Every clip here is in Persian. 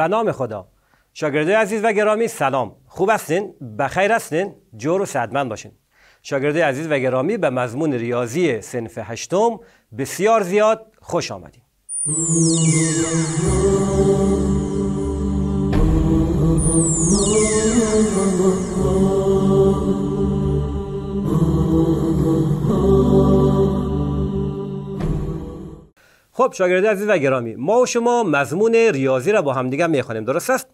به نام خدا شاگردای عزیز و گرامی سلام خوب هستین بخیر هستین جور و صدمن باشین شاگردای عزیز و گرامی به مضمون ریاضی سنف هشتم بسیار زیاد خوش آمدید خب شاگرد عزیز و گرامی ما و شما مضمون ریاضی را با همدیگه میخوانیم درست است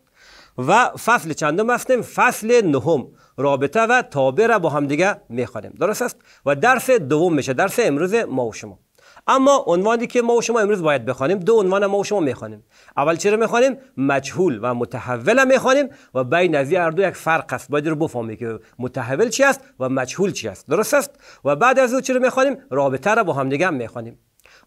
و فصل چندم هستیم فصل نهم رابطه و تابع را با همدیگه میخوانیم درست است و درس دوم میشه درس امروز ما و شما اما عنوانی که ما و شما امروز باید بخوانیم دو عنوان ما و شما میخوانیم اول چرا میخوانیم مجهول و متحول میخوانیم و بین از هر دو یک فرق است باید رو بفهمی که متحول چی است و مجهول چی است درست است و بعد از او رو میخوانیم رابطه را با دیگه میخوانیم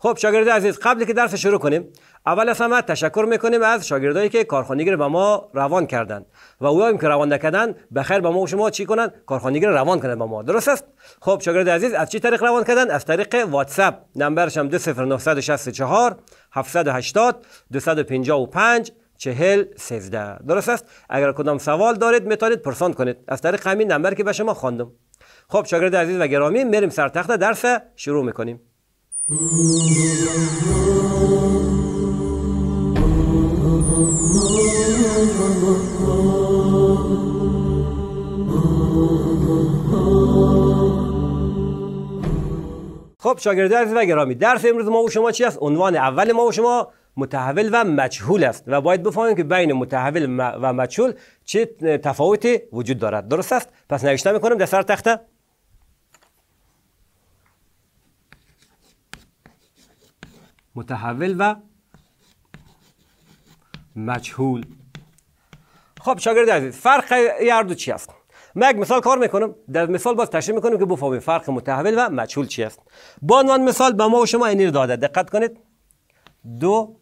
خب شاگرد عزیز قبل که درس شروع کنیم اول از همه تشکر میکنیم از شاگردایی که کارخانگی رو به ما روان کردن و اونایی که روان نکردن به خیر به ما و شما چی کنن کارخانگی رو روان کنن به ما درست است خب شاگرد عزیز از چی طریق روان کردن از طریق اپ نمبرش هم 20964 780 255 چهل درست است اگر کدام سوال دارید میتونید پرسان کنید از طریق همین نمبر که به شما خواندم خب شاگرد عزیز و گرامی میریم سر تخت درس شروع میکنیم خب شاگرده عزیز و گرامی درس امروز ما و شما چی است عنوان اول ما و شما متحول و مجهول است و باید بفهمیم که بین متحول و مجهول چه تفاوتی وجود دارد درست است پس نوشته میکنم در سر تخته متحول و مجهول خب شاگرد عزیز فرق هر دو چی است من یک مثال کار میکنم در مثال باز تشریح میکنم که بفهمیم فرق متحول و مجهول چی است با عنوان مثال به ما و شما اینی رو داده دقت کنید دو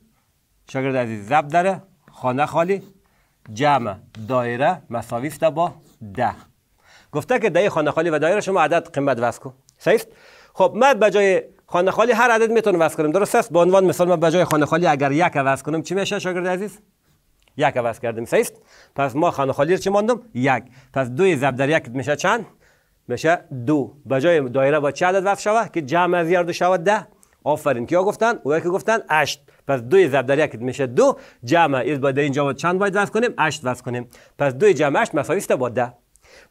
شاگرد عزیز زب داره خانه خالی جمع دایره مساوی است با ده گفته که ده خانه خالی و دایره شما عدد قیمت واسکو. کن صحیح خب من به جای خانه خالی هر عدد میتونه واسه کنیم درست است به عنوان مثال ما به جای خانه خالی اگر یک واسه کنم چی میشه شاگرد عزیز یک عوض کردیم سه است پس ما خانه خالی رو چی ماندم یک پس دو ضرب در یک میشه چند میشه دو به جای دایره با چه عدد وصل شوه که جمع از دو شود ده آفرین کیا گفتن او که گفتن هشت پس دو ضرب در یک میشه دو جمع از بعد در اینجا با چند باید وصل کنیم هشت وصل کنیم پس دو جمع هشت مساوی است با ده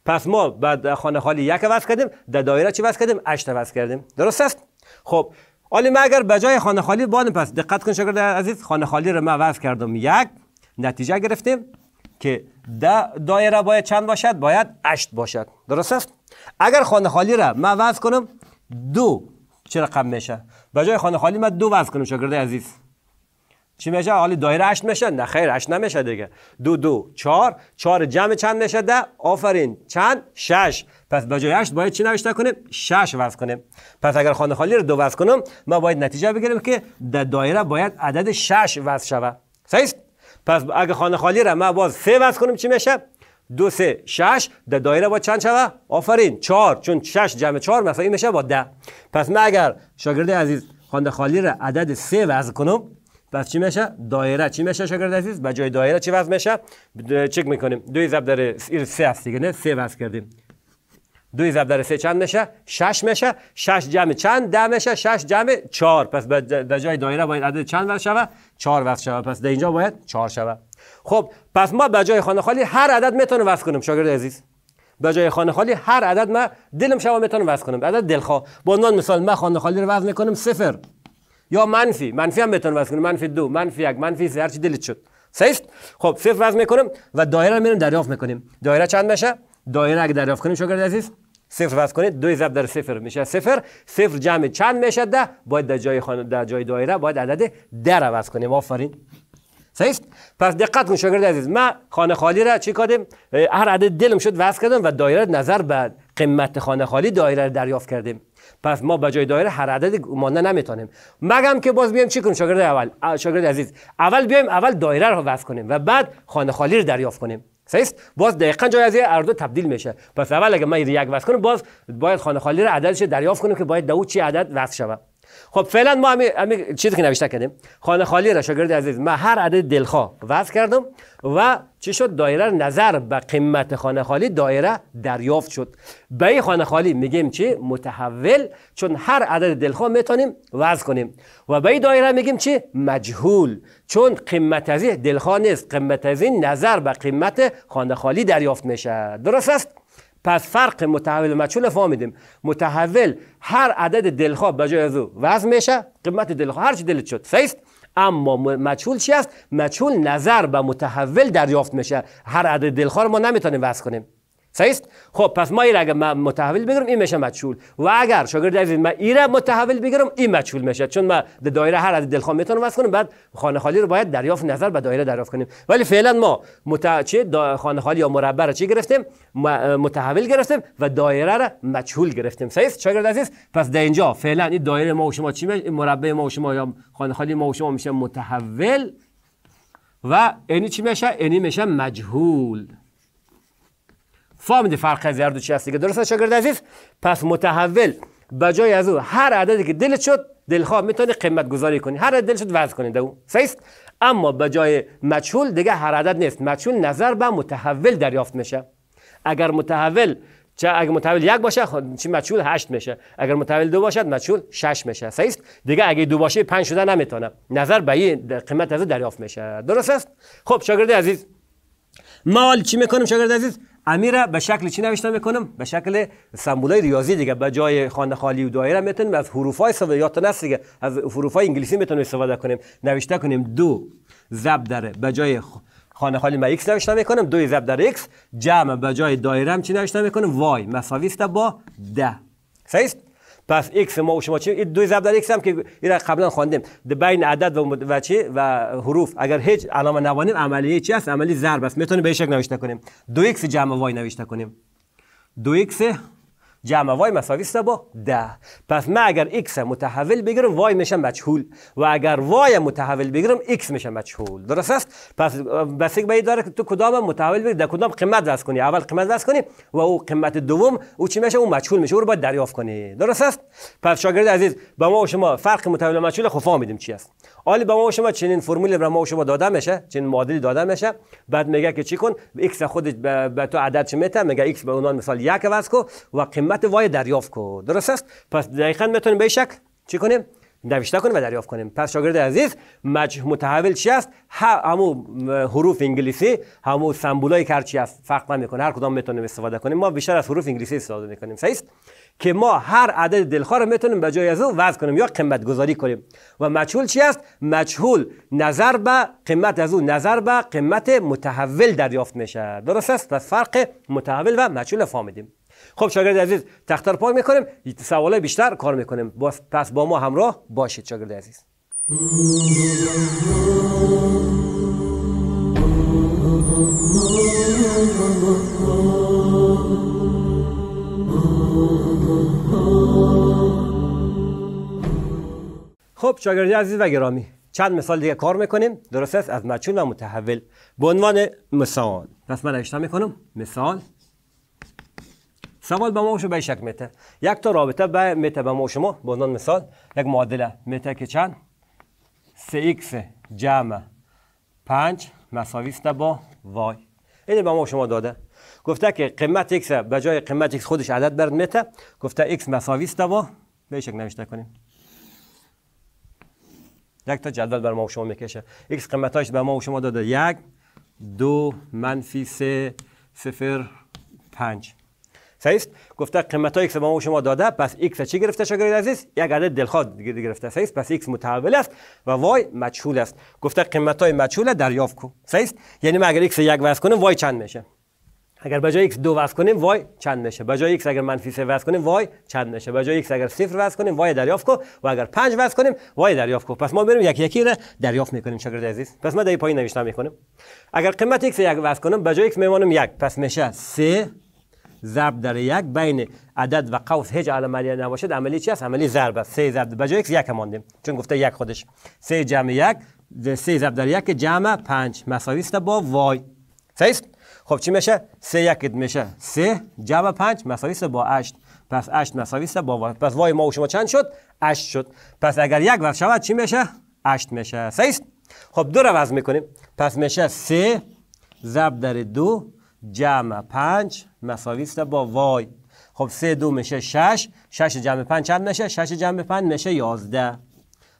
پس ما بعد خانه خالی یک وصل کردیم در دایره چی وصل کردیم هشت وصل کردیم درست است خب حالا من اگر به جای خانه خالی بادم پس دقت کن شاگرد عزیز خانه خالی رو ما عوض کردم یک نتیجه گرفتیم که دا دایره باید چند باشد باید اشت باشد درست است اگر خانه خالی را ما عوض کنم دو چه رقم میشه به جای خانه خالی من دو وضع کنم شاگرد عزیز چی میشه حالا دایره هشت میشه نه خیر هشت نمیشه دیگه دو دو چهار چهار جمع چند میشه ده آفرین چند شش پس به جای باید چی نوشته کنیم شش وضع کنیم پس اگر خانه خالی رو دو وضع کنم ما باید نتیجه بگیریم که دایره باید عدد شش وضع شود صحیح پس اگر خانه خالی رو ما باز سه وضع کنیم چی میشه دو سه شش دایره با چند شوه؟ آفرین 4 چون شش جمع چهار مثلا میشه با ده پس ما اگر شاگرد عزیز خانه خالی را عدد سه کنم پس چی میشه دایره چی میشه شاگرد عزیز به جای دایره چی وزن میشه چک میکنیم دو ضرب در سه هست دیگه نه سه وضع کردیم دو ضرب در سه چند میشه شش میشه شش جمع چند ده میشه شش جمع چهار پس در جای دایره باید عدد چند وضع شوه چهار وضع شوه پس در اینجا باید چهار شوه خب پس ما به جای خانه خالی هر عدد میتونه وضع کنیم شاگرد عزیز به جای خانه خالی هر عدد ما دلم شما میتونم وزن کنم عدد دلخواه با عنوان مثال ما خانه خالی رو وزن میکنم صفر یا منفی منفی هم بتون وزن کنیم منفی دو منفی یک منفی سه هر چی دلت شد سیست خب صفر وزن میکنیم و دایره رو میریم دریافت میکنیم دایره چند میشه دایره اگه دریافت کنیم شاگرد عزیز صفر وزن کنید دو ضرب در صفر میشه صفر صفر جمع چند میشه ده باید در جای خانه در جای دایره باید عدد در عوض کنیم آفرین صحیح پس دقت کن شاگرد عزیز ما خانه خالی را چی کردیم هر عدد دلم شد واسه کردم و دایره نظر به قیمت خانه خالی دایره دریافت کردیم پس ما به جای دایره هر عدد مانده نمیتونیم مگم که باز بیایم چی کنیم شاگرد اول شاگرد عزیز اول بیایم اول دایره رو وضع کنیم و بعد خانه خالی رو دریافت کنیم سیست باز دقیقا جای از هر دو تبدیل میشه پس اول اگه من یک وضع کنم باز باید خانه خالی رو عددش دریافت کنیم که باید دو چی عدد وضع شود خب فعلا ما همین چیزی که نوشته کردیم خانه خالی را شاگرد عزیز من هر عدد دلخواه وضع کردم و چی شد دایره نظر به قیمت خانه خالی دایره دریافت شد به این خانه خالی میگیم چی متحول چون هر عدد دلخواه میتونیم وضع کنیم و به این دایره میگیم چی مجهول چون قیمت از دلخواه نیست قیمت از نظر به قیمت خانه خالی دریافت میشه درست است پس فرق متحول و مجهول فهمیدیم متحول هر عدد دلخواه به جای از او وضع میشه قیمت دلخواه هر چی دلت شد فیست اما مجهول چی است مجهول نظر به متحول دریافت میشه هر عدد دلخواه رو ما نمیتونیم وزن کنیم سایست خب پس ما اگر متحول بگیرم این میشه مجهول و اگر شاگرد عزیز من ایره متحول بگیرم این مجهول میشه چون ما دایره هر از دلخواه میتونم واسه کنم بعد خانه خالی رو باید دریافت نظر به دایره دریافت کنیم ولی فعلا ما مت... خانه خالی یا مربع را چی گرفتیم متحول گرفتیم و دایره را مجهول گرفتیم سایست شاگرد عزیز پس در اینجا فعلا این دایره ما و شما چی میشه مربع ما و شما یا خانه خالی ما و شما میشه متحول و اینی چی میشه اینی میشه مجهول فهمید فرق از هر دو چی هست دیگه درست شاگرد عزیز پس متحول جای از او هر عددی که دلت شد دلخواه میتونی قیمت گذاری کنی هر عدد دل شد وضع کنی دو سیست اما جای مجهول دیگه هر عدد نیست مجهول نظر به متحول دریافت میشه اگر متحول چه اگر متحول یک باشه خب چی مجهول هشت میشه اگر متحول دو باشد مجهول شش میشه سیست دیگه اگه دو باشه پنج شده نمیتونه نظر به این قیمت از دریافت میشه درست است خب شاگرد عزیز مال چی میکنیم شاگرد عزیز امیره به شکل چی نوشته میکنم به شکل سمبولای ریاضی دیگه به جای خانه خالی و دایره میتونیم از حروف های دیگه از حروف های انگلیسی میتونیم استفاده کنیم نوشته کنیم دو ضرب در به جای خانه خالی ما ایکس نوشته میکنم دو ضرب در ایکس جمع به جای دایره هم چی نوشته میکنم وای مساوی با ده صحیح پس x ما و شما چی دو ضرب در x هم که را قبلا خواندیم بین عدد و و چی و حروف اگر هیچ علامه نوانیم عملی چی است عملی ضرب است میتونیم به شکل نوشته کنیم دو x جمع وای نوشته کنیم دو x جمع وای مساوی است با ده پس من اگر x متحول بگیرم وای میشه مجهول و اگر وای متحول بگیرم x میشه مجهول درست است پس یک به داره که تو کدام متحول بگیری در کدام قیمت دست کنی اول قیمت دست کنی و او قیمت دوم او چی میشه او مجهول میشه او رو باید دریافت کنی درست است پس شاگرد عزیز به ما و شما فرق متحول و مجهول خفا میدیم چی است حالی به ما شما چنین فرمولی به ما شما داده میشه چنین معادلی داده میشه بعد میگه که چی کن x خود به تو عدد چه میته میگه x به عنوان مثال یک عوض کو و قیمت وای دریافت کو درست است پس دقیقاً میتونیم به شک چی کنیم نوشته کنیم و دریافت کنیم پس شاگرد عزیز مجه متحول چی است همو حروف انگلیسی همو سمبولای که چی است فرق نمیکنه هر کدام میتونیم استفاده کنیم ما بیشتر از حروف انگلیسی استفاده میکنیم صحیح که ما هر عدد دلخواه رو میتونیم به جای از او وضع کنیم یا قیمت گذاری کنیم و مجهول چی است مجهول نظر به قیمت از او نظر به قیمت متحول دریافت میشه درست است پس فرق متحول و مجهول فهمیدیم خب شاگرد عزیز رو پاک میکنیم سوال بیشتر کار میکنیم پس با ما همراه باشید شاگرد عزیز خب شاگرد عزیز و گرامی چند مثال دیگه کار میکنیم درست است از مچون و متحول به عنوان مثال پس من نوشته میکنم مثال سوال به ما و به شک میته یک تا رابطه به میته به ما شما به عنوان مثال یک معادله میته که چند 3x جمع 5 مساوی است با y این به ما شما داده گفته که قیمت x به جای قیمت x خودش عدد برد میته گفته x مساوی است با به شک نوشته کنیم یک تا جدول بر ما شما میکشه x قیمتاش به ما شما داده یک دو منفی سه صفر پنج است گفته قیمت ایکس x ما شما داده پس x چی گرفته شاگرد عزیز یک عدد دلخواه گرفته است پس x متحول است و y مجهول است گفته قیمت های مجهول دریافت کو است یعنی ما اگر x یک وضع کنیم y چند میشه اگر به جای x دو وضع کنیم y چند میشه به جای x اگر منفی 3 وضع کنیم y چند میشه به جای x اگر صفر وضع کنیم y دریافت کو و اگر 5 وضع کنیم y دریافت کو پس ما بریم یک یکی را دریافت میکنیم شاگرد عزیز پس ما در پایین نوشتن میکنیم اگر قیمت x یک وضع کنیم به جای x میمونیم یک پس میشه 3 ضرب در یک بین عدد و قوس هیچ عملیه نباشد عملی چی است عملی ضرب است سه ضرب به جای یک یک ماندیم چون گفته یک خودش سه جمع یک سه ضرب در یک جمع پنج مساوی است با وای صحیح خب چی میشه سه یکت میشه سه جمع پنج مساوی است با 8 پس 8 مساوی است با وای پس وای ما و شما چند شد 8 شد پس اگر یک وقت شود چی میشه 8 میشه صحیح خب دو رو وزن میکنیم پس میشه سه ضرب در دو. جمع پنج مساوی با وای خب سه دو میشه شش شش جمع پنج چند میشه شش جمع پنج میشه یازده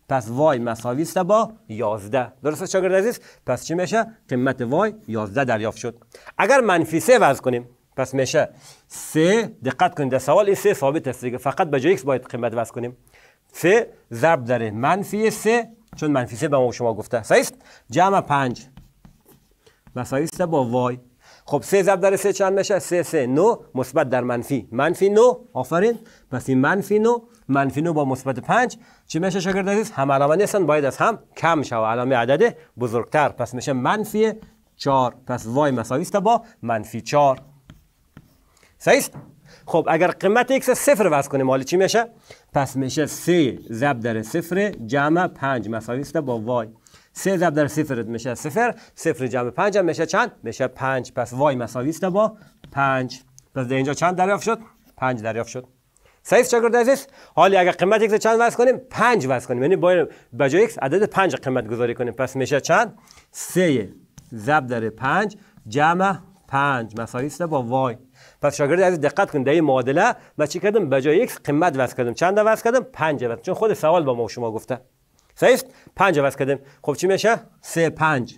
پس وای مساوی است با یازده درسته شاگرد عزیز پس چی میشه قیمت وای یازده دریافت شد اگر منفی سه وز کنیم پس میشه سه دقت کنید در سوال این سه ثابت است فقط به جای باید قیمت وز کنیم سه ضرب در منفی سه چون منفی سه به ما شما گفته صحیح جمع 5 مساوی با وای خب سه ضرب سه چند میشه سه سه نو مثبت در منفی منفی نو آفرین پس این منفی نو منفی نو با مثبت پنج چی میشه شاگرد عزیز هم علامه نیستن باید از هم کم شو. علامه عدد بزرگتر پس میشه منفی چار. پس وای مساوی با منفی چار. صحیح خب اگر قیمت x صفر وز کنیم حالا چی میشه پس میشه سه ضرب در صفر جمع پنج مساوی با وای سه ضرب در صفرت میشه صفر صفر جمع پنج هم میشه چند میشه 5 پس وای مساوی است با 5 پس اینجا چند دریافت شد 5 دریافت شد صحیح شاگرد عزیز حالا اگر قیمت x چند وصل کنیم 5 وصل کنیم یعنی به جای x عدد 5 قیمت گذاری کنیم پس میشه چند 3 ضرب در 5 جمع 5 مساوی است با y پس شاگرد عزیز دقت کن در این معادله ما چی کردم به جای x قیمت وصل کردم چند وصل کردم 5 وصل چون خود سوال با ما شما گفته صحیح پنج عوض کردیم خب چی میشه سه پنج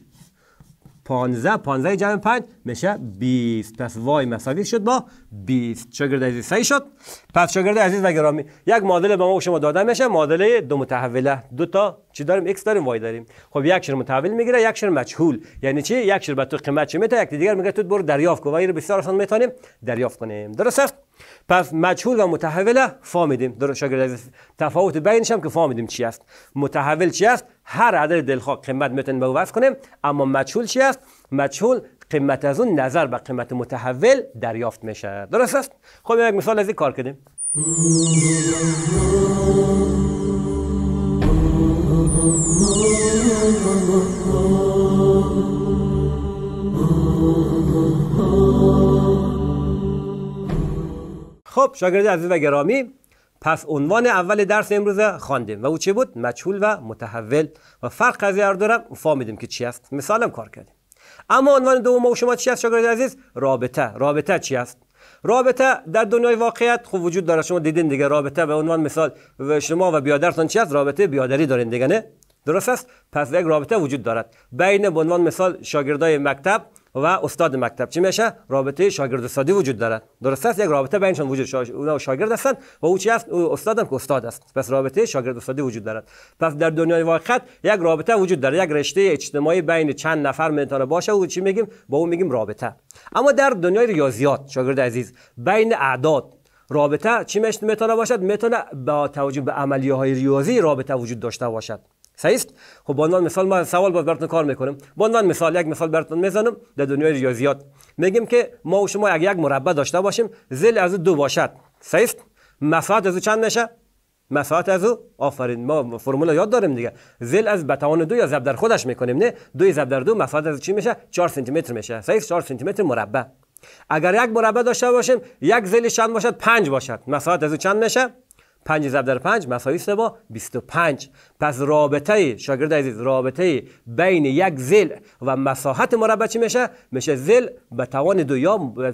پانزه پانزه جمع پنج میشه بیست پس وای مساوی شد با بیست شاگرد عزیز صحیح شد پس شاگرد عزیز و گرامی یک معادله به ما شما داده میشه معادله دو متحوله دو تا چی داریم ایکس داریم وای داریم خب یک شر متحول میگیره یک شر مجهول یعنی چی یک شر به تو قیمت چی میته یک دیگر میگه تو برو دریافت کن و بسیار آسان میتونیم دریافت کنیم درست است پس مجهول و متحوله فامیدیم در شاگرد تفاوت بینش هم که فامیدیم چی است متحول چی است هر عدد دلخواه قیمت میتونیم به وصف کنیم اما مجهول چی است مجهول قیمت از اون نظر به قیمت متحول دریافت میشه درست است خب یک مثال از این کار کردیم خب شاگرد عزیز و گرامی پس عنوان اول درس امروز خواندیم و او چه بود مجهول و متحول و فرق از هر فهمیدیم که چی است مثالم کار کردیم اما عنوان دوم و شما چی است شاگرد عزیز رابطه رابطه چی است رابطه در دنیای واقعیت خوب وجود داره شما دیدین دیگه رابطه به عنوان مثال شما و بیادرتان چی است رابطه بیادری دارین دیگه نه درست است پس یک رابطه وجود دارد بین به عنوان مثال شاگردای مکتب و استاد مکتب چی میشه رابطه شاگرد استادی وجود دارد درست است یک رابطه بینشان وجود شا... اونا شاگرد هستند و او چی است او استادم که استاد است پس رابطه شاگرد استادی وجود دارد پس در دنیای واقعیت یک رابطه وجود دارد یک رشته اجتماعی بین چند نفر میتونه باشه او چی میگیم با او میگیم رابطه اما در دنیای ریاضیات شاگرد عزیز بین اعداد رابطه چی میتونه باشد میتونه با توجه به عملیات ریاضی رابطه وجود داشته باشد صحیح خب به عنوان مثال ما سوال باز براتون کار میکنم به عنوان مثال یک مثال براتون میزنم در دنیای ریاضیات میگیم که ما و شما اگر یک مربع داشته باشیم زل از دو باشد صحیح مساحت از چند میشه مساحت از او آفرین ما فرمول یاد داریم دیگه زل از بتوان دو یا ضرب در خودش میکنیم نه دو ضرب در دو مساحت از چی میشه 4 سانتی متر میشه صحیح 4 سانتی متر مربع اگر یک مربع داشته باشیم یک زل چند باشد 5 باشد مساحت از او چند میشه 5 ضرب در 5 مساوی با 25 پس رابطه شاگرد عزیز رابطه بین یک زل و مساحت مربع چی میشه میشه زل به توان دو یا به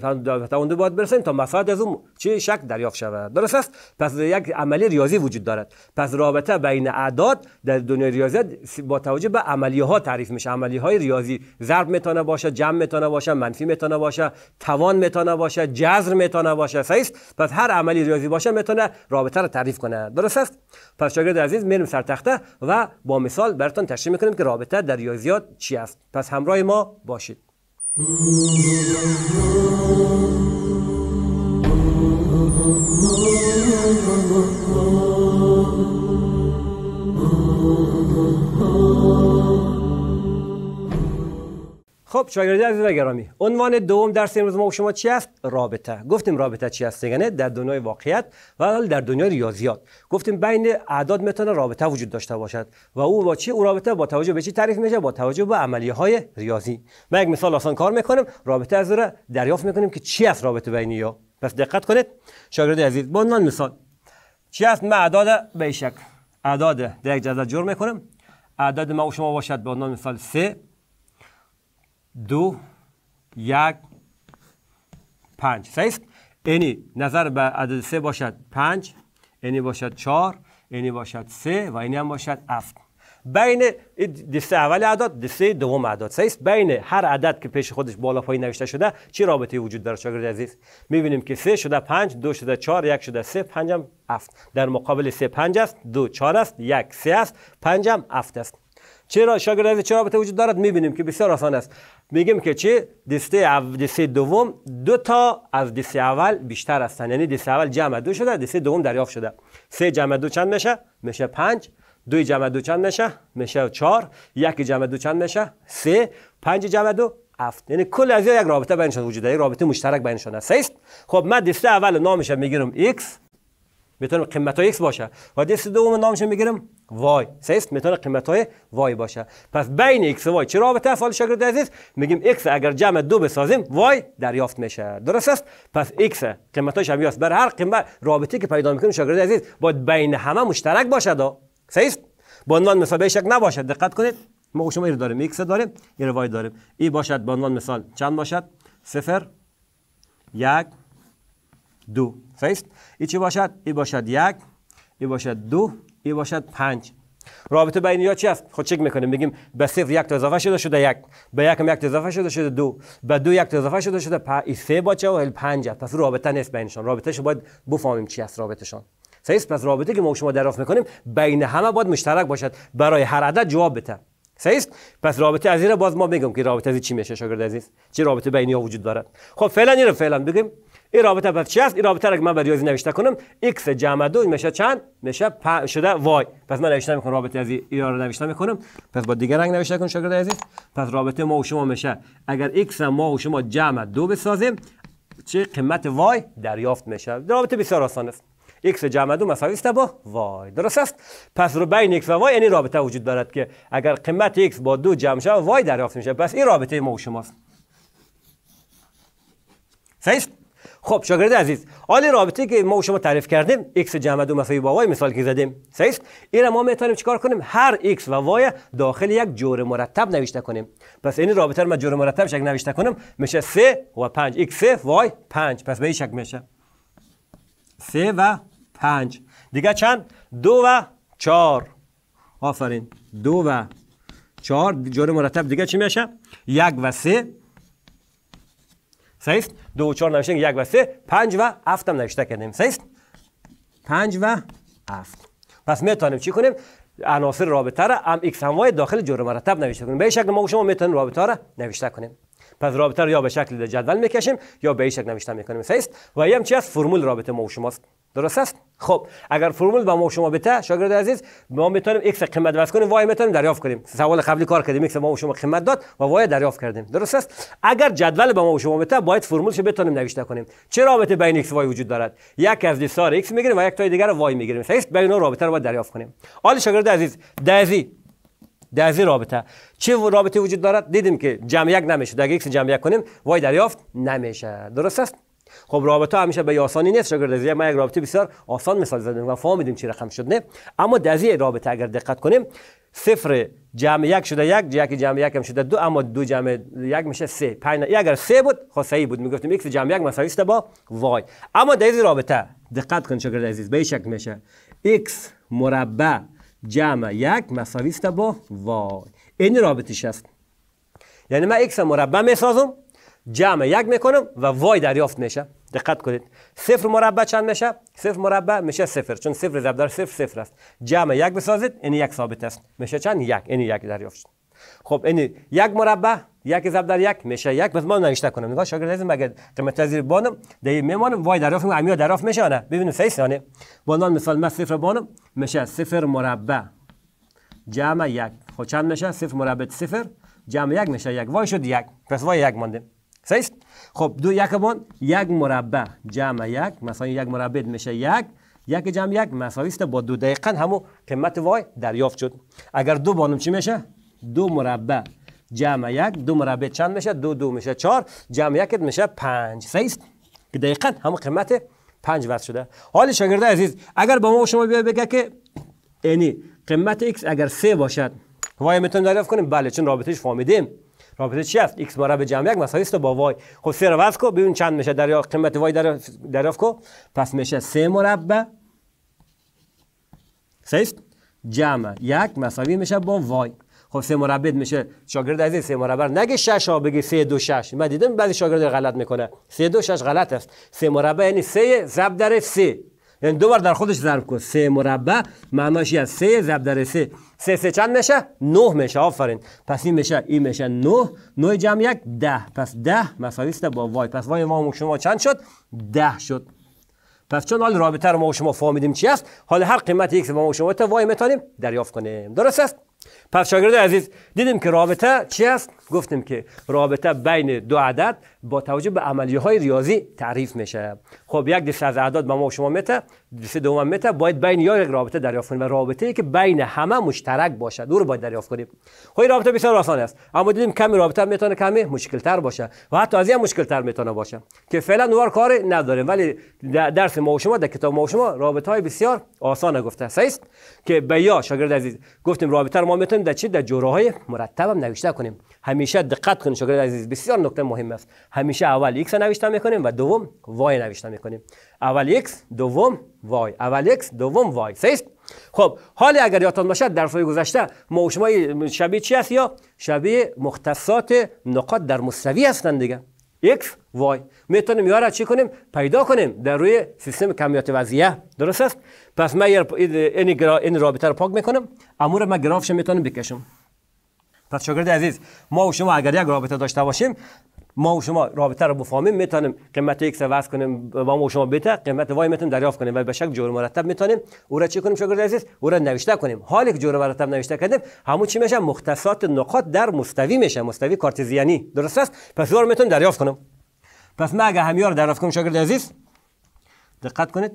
توان دو باید برسیم تا مساحت از اون چه شک دریافت شود درست است پس یک عملی ریاضی وجود دارد پس رابطه بین اعداد در دنیای ریاضیات با توجه به عملیات ها تعریف میشه عملی های ریاضی ضرب میتونه باشه جمع میتونه باشه منفی میتونه باشه توان میتونه باشه جذر میتونه باشه صحیح پس هر عملی ریاضی باشه میتونه رابطه را تعریف کنه درست است پس شاگرد عزیز میریم سر تخته و با مثال براتون تشریح میکنیم که رابطه در ریاضیات چی است پس همراه ما باشید خب شاگرد عزیز گرامی عنوان دوم درس امروز ما و شما چی است رابطه گفتیم رابطه چی است یعنی در دنیای واقعیت و در دنیای ریاضیات گفتیم بین اعداد میتونه رابطه وجود داشته باشد و او با چی او رابطه با توجه به چی تعریف میشه با توجه به عملیه های ریاضی من یک مثال آسان کار میکنیم رابطه از را دریافت میکنیم که چی است رابطه بین یا پس دقت کنید شاگرد عزیز با عنوان مثال چی است ما اعداد به شکل اعداد در یک جذر جور میکنیم اعداد ما و شما باشد با عنوان مثال 3 دو یک پنج صحیح اینی نظر به عدد سه باشد پنج اینی باشد چهار اینی باشد سه و اینی هم باشد هفت بین دسته اول عدد، دسته دوم اعداد صحیح بین هر عدد که پیش خودش بالا پایین نوشته شده چی رابطه وجود داره شاگرد عزیز میبینیم که سه شده پنج دو شده چهار یک شده سه پنجم هفت در مقابل سه پنج است دو چهار است یک سه است پنجم هفت است چرا شاگردی چه رابطه وجود دارد میبینیم که بسیار آسان است میگیم که چی دسته دسته دوم دو تا از دسته اول بیشتر هستند یعنی دسته اول جمع دو شده دسته دوم دریافت شده سه جمع دو چند میشه میشه پنج دو جمع دو چند میشه میشه چهار یک جمع دو چند میشه سه پنج جمع دو هفت یعنی کل از یک رابطه بینشان وجود داره رابطه مشترک بینشان هست خب من دسته اول نامش میگیرم x میتونه قیمت های x باشه و دست دوم نامش میگیرم y سیست میتونه قیمت های y باشه پس بین x و y به رابطه است شاگرد عزیز میگیم x اگر جمع دو بسازیم y دریافت میشه درست است پس x قیمت هایش همیاست بر هر قیمت رابطه که پیدا میکنیم شاگرد عزیز باید بین همه مشترک باشد سیست با عنوان به شک نباشد دقت کنید ما شما ایر داریم x داریم ایر y داریم این باشد با عنوان مثال چند باشد صفر یک دو خیست؟ ای چی باشد؟ ای باشد یک ای باشد دو ای باشد پنج رابطه بین یا چی است خود چک میکنیم میگیم به صفر یک اضافه شده شده یک به یک هم یک تا اضافه شده شده دو به دو یک تا اضافه شده شده پ سه چه و پنج پس رابطه نیست بینشان رابطه شو باید بفهمیم چی است رابطشان. سیست پس رابطه که ما شما دراف میکنیم بین همه باید مشترک باشد برای هر عدد جواب بده سیست پس رابطه از باز ما میگم که رابطه از چی میشه شاگرد عزیز چه رابطه بینی ها وجود دارد خب فعلا اینو فعلا بگیم این رابطه پس چی است این رابطه را که من به ریاضی نوشته کنم x جمع دو میشه چند میشه پ شده y پس من نوشته میکنم رابطه از این را نوشته میکنم پس با دیگه رنگ نوشته کنم شاگرد عزیز پس رابطه ما و شما میشه اگر x ما و شما جمع 2 بسازیم چه قیمت y دریافت میشه رابطه بسیار آسان است x جمع دو مساوی است با y درست است پس رو بین x و y یعنی رابطه وجود دارد که اگر قیمت x با 2 جمع شود y دریافت میشه پس این رابطه ما و شماست صحیح خب شاگرد عزیز حال رابطه که ما و شما تعریف کردیم x جمع دو مساوی با وای مثال که زدیم صحیح این ما میتونیم چیکار کنیم هر x و وای داخل یک جور مرتب نوشته کنیم پس این رابطه رو من جور مرتب شکل نوشته کنم میشه 3 و 5 x 3 y 5 پس به این شکل میشه 3 و 5 دیگه چند 2 و 4 آفرین 2 و 4 جور مرتب دیگه چی میشه 1 و 3 صحیح دو و چهار نوشتن یک و سه پنج و هم نوشته کردیم صحیح پنج و هفت پس میتونیم چی کنیم عناصر رابطه را هم ایکس هم داخل جور مرتب نوشته کنیم به شکل ما و شما میتونیم رابطه را نوشته کنیم پس رابطه را یا به شکل جدول میکشیم یا به این شکل نوشته میکنیم صحیح و هم چی از فرمول رابطه ما و شماست درست است خب اگر فرمول با ما و شما بته شاگرد عزیز ما میتونیم ایکس قیمت وصل کنیم وای میتونیم دریافت کنیم سوال قبلی کار کردیم ایکس ما شما قیمت داد و وای دریافت کردیم درست است اگر جدول با ما شما بته باید فرمولش بتونیم نوشته کنیم چه رابطه بین ایکس وای وجود دارد یک از دیسار ایکس میگیریم و یک تای دیگر وای میگیریم است بین رابطه رو باید دریافت کنیم حال شاگرد عزیز دزی دزی رابطه چه رابطه وجود دارد دیدیم که جمع یک نمیشه اگر ایکس جمع یک کنیم وای دریافت نمیشه درست است خب رابطه همیشه به آسانی نیست شاگرد از ما یک رابطه بسیار آسان مثال زدیم و فهمیدیم چی رقم شد نه اما در رابطه اگر دقت کنیم صفر جمع یک شده یک یک جمع یک هم شده دو اما دو جمع یک میشه سه پنج اگر سه بود خب بود میگفتیم x جمع یک مساوی است با وای اما در رابطه دقت کن شاگرد عزیز به شک میشه x مربع جمع یک مساوی است با وای این رابطه است یعنی من x مربع میسازم جمع یک میکنم و وای دریافت میشه دقت کنید صفر مربع چند میشه صفر مربع میشه صفر چون صفر ضرب در صفر صفر است جمع یک بسازید این یک ثابت است میشه چند یک این یک دریافت شد خب این یک مربع یک ضرب در یک میشه یک بس ما نوشته کنم نگاه شاگرد عزیز مگه قیمت زیر بانم ده میمانم وای دریافت امیو دریافت میشه نه ببینیم سه سانه. با نان مثال من صفر بانم میشه صفر مربع جمع یک خب چند میشه صفر مربع صفر جمع یک میشه یک وای شد یک پس وای یک مانده سیست خب دو یک بان یک مربع جمع یک مثلا یک مربع میشه یک یک جمع یک مساوی است با دو دقیقا همو قیمت وای دریافت شد اگر دو بانم چی میشه دو مربع جمع یک دو مربع چند میشه دو دو میشه چهار جمع یک میشه پنج سیست که دقیقا همون قیمت پنج وضع شده حال شاگرده عزیز اگر با ما شما بیا بگه که یعنی قیمت x اگر سه باشد وای میتونیم دریافت کنیم بله چون رابطش فهمیدیم رابطه چی است x مربع به جمع یک مساوی است با y خب سه رو کو ببین چند میشه در قیمت y در دریافت کو پس میشه 3 مربع صحیح جمع یک مساوی میشه با y خب سه مربع میشه شاگرد عزیز سه مربع نگه 6 ها بگی 3 2 6 من دیدم بعضی شاگرد غلط میکنه 3 2 6 غلط است سه مربع یعنی 3 ضرب در 3 یعنی دو بار در خودش ضرب کن سه مربع معناش از سه ضرب در سه سه سه چند میشه نه میشه آفرین پس این میشه این میشه نه نه جمع یک ده پس ده مساوی با وای پس وای ما و شما چند شد ده شد پس چون حال رابطه رو ما شما فهمیدیم چی است حال هر قیمت یک ما و شما تا وای میتونیم دریافت کنیم درست است پس شاگرد عزیز دیدیم که رابطه چی است گفتیم که رابطه بین دو عدد با توجه به عملیه های ریاضی تعریف میشه خب یک دسته از اعداد ما شما مته دسته دوم مته باید بین یا یک رابطه دریافت کنیم و رابطه ای که بین همه مشترک باشد او رو باید دریافت کنیم خب این رابطه بسیار آسان است اما دیدیم کمی رابطه میتونه کمی مشکل تر باشه و حتی از این مشکل تر میتونه باشه که فعلا نوار کاری نداریم ولی درس ما شما در کتاب ما شما رابطه های بسیار آسان گفته است که بیا شاگرد عزیز گفتیم رابطه رو ما میتونیم در چه در جوره های مرتب نوشته کنیم همیشه دقت کنید شاگرد عزیز بسیار نکته مهم است همیشه اول x نوشته میکنیم و دوم y نوشته میکنیم اول x دوم وای اول x دوم وای خب حال اگر یادتان باشد در فای گذشته ما شما شبیه چی است یا شبیه مختصات نقاط در مستوی هستند دیگه x y میتونیم یارا چی کنیم پیدا کنیم در روی سیستم کمیات وضعیه درست است پس من این این رابطه رو پاک میکنم امور ما گرافش میتونم بکشم پس شاگرد عزیز ما و شما اگر یک رابطه داشته باشیم ما و شما رابطه رو بفهمیم میتونیم قیمت یک وضع کنیم با ما و شما بهتر قیمت وای میتونیم دریافت کنیم و به شکل جور مرتب میتونیم او را چی کنیم شاگرد عزیز او را نوشته کنیم حالی که جور مرتب نوشته کردیم همون چی میشه مختصات نقاط در مستوی میشه مستوی کارتزیانی درست است پس میتونیم دریافت کنیم پس ما اگر همیار دریافت کنیم شاگرد عزیز دقت کنید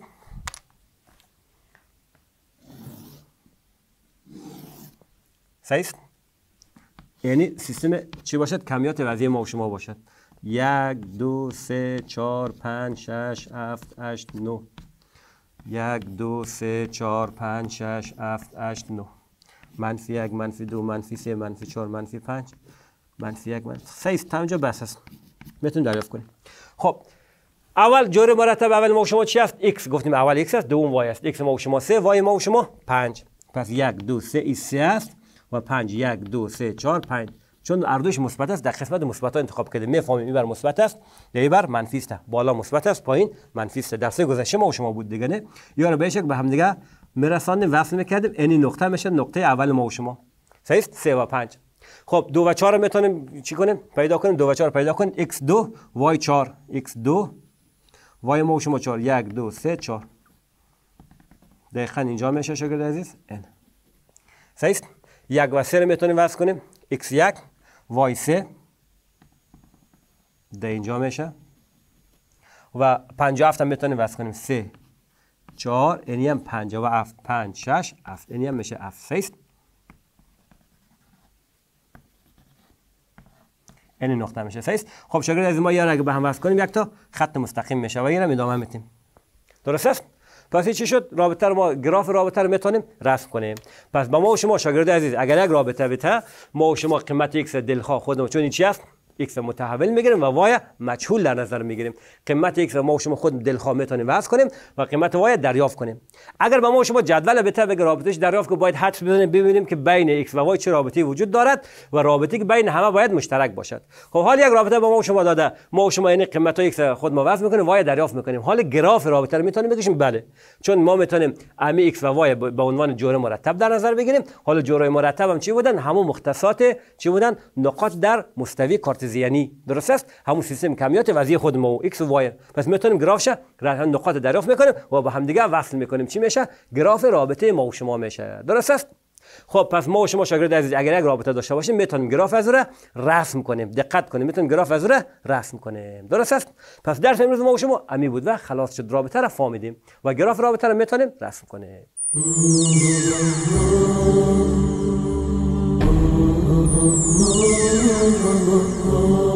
صحیح یعنی سیستم چی باشد کمیات وضعی ما و شما باشد یک دو سه چهار پنج شش هفت هشت نه یک دو سه چهار پنج شش هفت هشت نه منفی یک منفی دو منفی سه منفی چهار منفی پنج منفی یک منفی سه است همینجا بس است میتونی دریافت کنیم خب اول جور مرتب اول ما و شما چی است x گفتیم اول x است دوم y است x ما و شما سه y ما و شما پنج پس یک دو سه ای است و 5 1 2 3 4 5 چون اردوش مثبت است در قسمت مثبت ها انتخاب کرده میفهمیم این بر مثبت است یا بر منفی است بالا مثبت است پایین منفی است درس گذشته ما و شما بود دیگه نه یا رو به به هم دیگه میرسانه وصل میکردیم این نقطه میشه نقطه اول ما و شما صحیح است 3 و 5 خب دو و 4 رو میتونیم چی کنیم پیدا کنیم دو و 4 پیدا کنیم x2 y4 x2 y ما و شما 4 1 2 3 4 دقیقاً اینجا میشه شکل عزیز n صحیح یک و سه رو میتونیم وز کنیم x یک وای سه ده اینجا میشه و پنج و هفت هم میتونیم وز کنیم سه چهار اینی هم پنج و هفت پنج شش هفت اینی هم میشه هفت سیست این نقطه میشه سیست خب شاگرد از ما یار اگه به هم وز کنیم یک تا خط مستقیم میشه و این هم میدامه میتیم درست است؟ پس چی شد رابطه رو ما گراف رابطه رو میتونیم رسم کنیم پس با ما و شما شاگرد عزیز اگر یک رابطه بیته ما و شما قیمت یک دلخواه خودمون چون این چی است x متحول میگیریم و وای مجهول در نظر میگیریم قیمت x رو ما و شما خود دلخواه میتونیم وضع کنیم و قیمت وای دریافت کنیم اگر ما و شما جدول بهتر بگه رابطش دریافت که باید حدس بزنیم ببینیم که بین x و y چه رابطی وجود دارد و رابطی که بین همه باید مشترک باشد خب حال یک رابطه با ما و شما داده ما و شما یعنی قیمت x خود ما وضع میکنیم وای دریافت میکنیم حال گراف رابطه رو میتونیم بکشیم بله چون ما میتونیم امی x و y به عنوان جوره مرتب در نظر بگیریم حالا جوره مرتب هم چی بودن همون مختصات چی بودن نقاط در مستوی کارت زیانی درست است همون سیستم کمیات وضعی خود ما و ایکس و وای پس میتونیم گرافش نقاط دریافت میکنیم و با همدیگه وصل میکنیم چی میشه گراف رابطه ما و شما میشه درست است خب پس ما و شما شاگرد عزیز اگر یک رابطه داشته باشیم میتونیم گراف از را رسم کنیم دقت کنیم میتونیم گراف از را رسم کنیم درست است پس درس امروز ما و شما امی بود و خلاص شد رابطه را فهمیدیم و گراف رابطه را میتونیم رسم کنیم Allah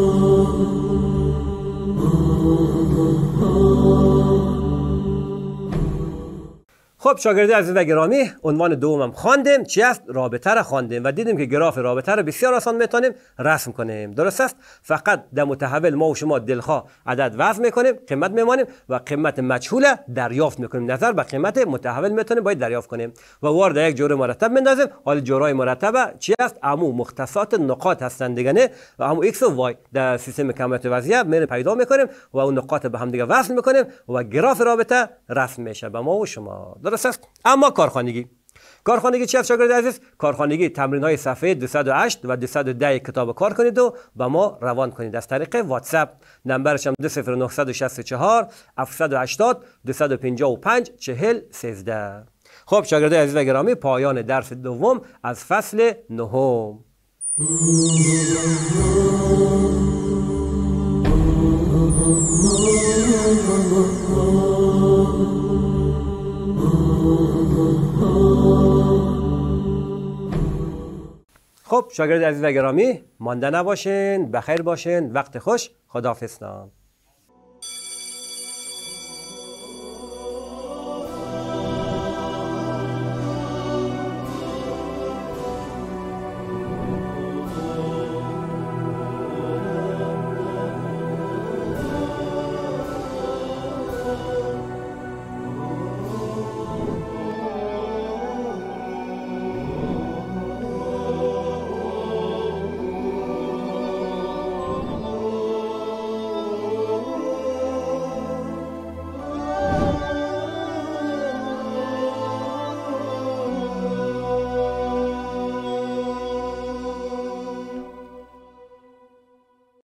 خب شاگرد عزیز و گرامی عنوان دومم خواندیم چی است رابطه را خواندیم و دیدیم که گراف رابطه را بسیار آسان میتونیم رسم کنیم درست است فقط در متحول ما و شما دلخواه عدد وضع میکنیم قیمت میمانیم و قیمت مجهوله دریافت میکنیم نظر به قیمت متحول میتونیم باید دریافت کنیم و وارد یک جور مرتب میندازیم حال جورای مرتبه چی است عمو مختصات نقاط هستند دیگه و عمو ایکس و وای در سیستم کمیت وضعیه میریم پیدا میکنیم و اون نقاط به هم دیگه وصل میکنیم و گراف رابطه رسم میشه به ما و شما درست مقدس است اما کارخانگی کارخانگی چی است شاگرد عزیز کارخانگی تمرین های صفحه 208 و 210 کتاب کار کنید و با ما روان کنید از طریق واتساپ نمبرش هم 20964 780 255 40 13 خب شاگرد عزیز و گرامی پایان درس دوم از فصل نهم خب شاگرد عزیز و گرامی مانده نباشین بخیر باشین وقت خوش خدافزتان